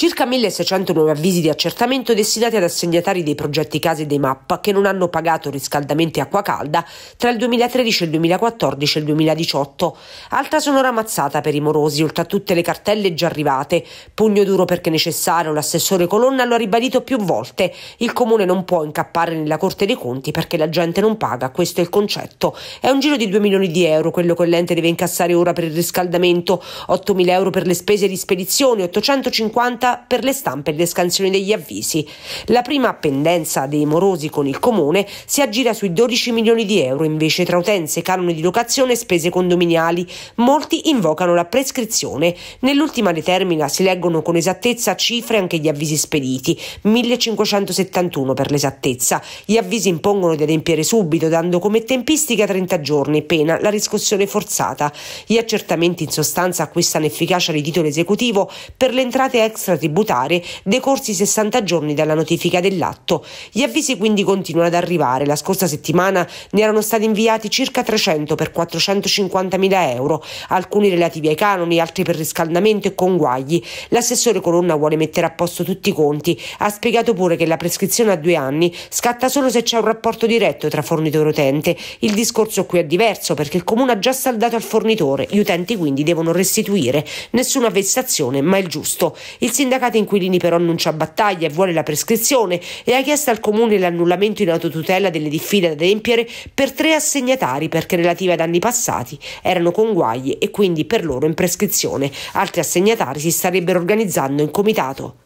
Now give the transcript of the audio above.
Circa 1600 nuovi avvisi di accertamento destinati ad assegnatari dei progetti case dei MAP che non hanno pagato riscaldamenti e acqua calda tra il 2013 e il 2014 e il 2018. Altra sonora mazzata per i morosi, oltre a tutte le cartelle già arrivate. Pugno duro perché necessario, l'assessore Colonna lo ha ribadito più volte. Il comune non può incappare nella Corte dei Conti perché la gente non paga, questo è il concetto. È un giro di 2 milioni di euro quello che l'ente deve incassare ora per il riscaldamento, 8 mila euro per le spese di spedizione, 850 per le stampe e le scansioni degli avvisi. La prima pendenza dei morosi con il comune si aggira sui 12 milioni di euro invece tra utenze, canoni di locazione e spese condominiali. Molti invocano la prescrizione. Nell'ultima determina si leggono con esattezza cifre anche gli avvisi spediti, 1571 per l'esattezza. Gli avvisi impongono di adempiere subito, dando come tempistica 30 giorni, pena la riscossione forzata. Gli accertamenti in sostanza acquistano efficacia di titolo esecutivo per le entrate extra sequestro decorsi 60 giorni dalla notifica dell'atto. Gli avvisi quindi continuano ad arrivare. La scorsa settimana ne erano stati inviati circa 300 per 450 mila euro, alcuni relativi ai canoni, altri per riscaldamento e conguagli. L'assessore Colonna vuole mettere a posto tutti i conti. Ha spiegato pure che la prescrizione a due anni scatta solo se c'è un rapporto diretto tra fornitore e utente. Il discorso qui è diverso perché il comune ha già saldato al fornitore, gli utenti quindi devono restituire. Nessuna vessazione, ma il giusto. Il sindacato inquilini però annuncia battaglia e vuole la prescrizione e ha chiesto al comune l'annullamento in autotutela delle diffide da adempiere per tre assegnatari perché relative ad anni passati erano con e quindi per loro in prescrizione. Altri assegnatari si starebbero organizzando in comitato.